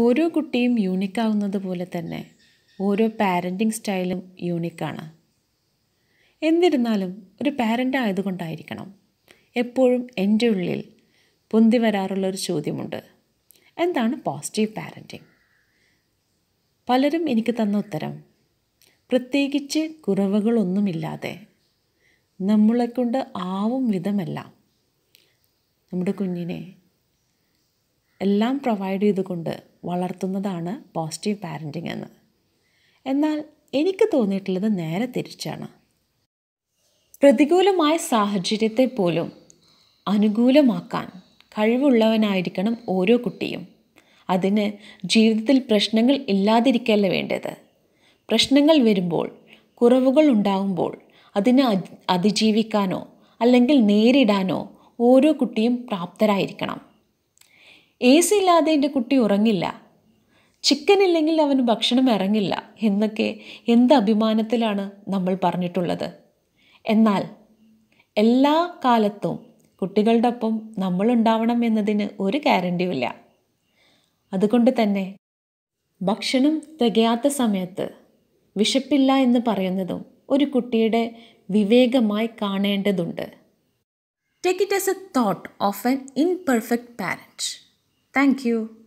ഓരോ കുട്ടിയും യൂണിക്കാവുന്നത് പോലെ തന്നെ ഓരോ പാരൻറ്റിങ് സ്റ്റൈലും യൂണിക്കാണ് എന്നിരുന്നാലും ഒരു പാരൻ്റ് ആയതുകൊണ്ടായിരിക്കണം എപ്പോഴും എൻ്റെ ഉള്ളിൽ പൊന്തി വരാറുള്ള ഒരു ചോദ്യമുണ്ട് എന്താണ് പോസിറ്റീവ് പാരൻറ്റിങ് പലരും എനിക്ക് തന്ന ഉത്തരം പ്രത്യേകിച്ച് കുറവുകളൊന്നുമില്ലാതെ നമ്മളെക്കൊണ്ട് ആവും വിധമെല്ലാം നമ്മുടെ കുഞ്ഞിനെ എല്ലാം പ്രൊവൈഡ് ചെയ്തുകൊണ്ട് വളർത്തുന്നതാണ് പോസിറ്റീവ് പാരൻറ്റിങ് എന്ന് എന്നാൽ എനിക്ക് തോന്നിയിട്ടുള്ളത് നേരെ തിരിച്ചാണ് പ്രതികൂലമായ സാഹചര്യത്തെ പോലും അനുകൂലമാക്കാൻ കഴിവുള്ളവനായിരിക്കണം ഓരോ കുട്ടിയും അതിന് ജീവിതത്തിൽ പ്രശ്നങ്ങൾ ഇല്ലാതിരിക്കല്ല വേണ്ടത് പ്രശ്നങ്ങൾ വരുമ്പോൾ കുറവുകൾ ഉണ്ടാകുമ്പോൾ അതിനെ അതിജീവിക്കാനോ അല്ലെങ്കിൽ നേരിടാനോ ഓരോ കുട്ടിയും പ്രാപ്തരായിരിക്കണം എ സി ഇല്ലാതെ എൻ്റെ കുട്ടി ഉറങ്ങില്ല ചിക്കൻ ഇല്ലെങ്കിൽ അവന് ഭക്ഷണം ഇറങ്ങില്ല എന്നൊക്കെ എന്ത് അഭിമാനത്തിലാണ് നമ്മൾ പറഞ്ഞിട്ടുള്ളത് എന്നാൽ എല്ലാ കാലത്തും കുട്ടികളുടെ ഒപ്പം നമ്മളുണ്ടാവണം എന്നതിന് ഒരു ഗ്യാരണ്ടിയുമില്ല അതുകൊണ്ട് തന്നെ ഭക്ഷണം തികയാത്ത സമയത്ത് വിശപ്പില്ല എന്ന് പറയുന്നതും ഒരു കുട്ടിയുടെ വിവേകമായി കാണേണ്ടതുണ്ട് take it as a thought of an imperfect parent Thank you.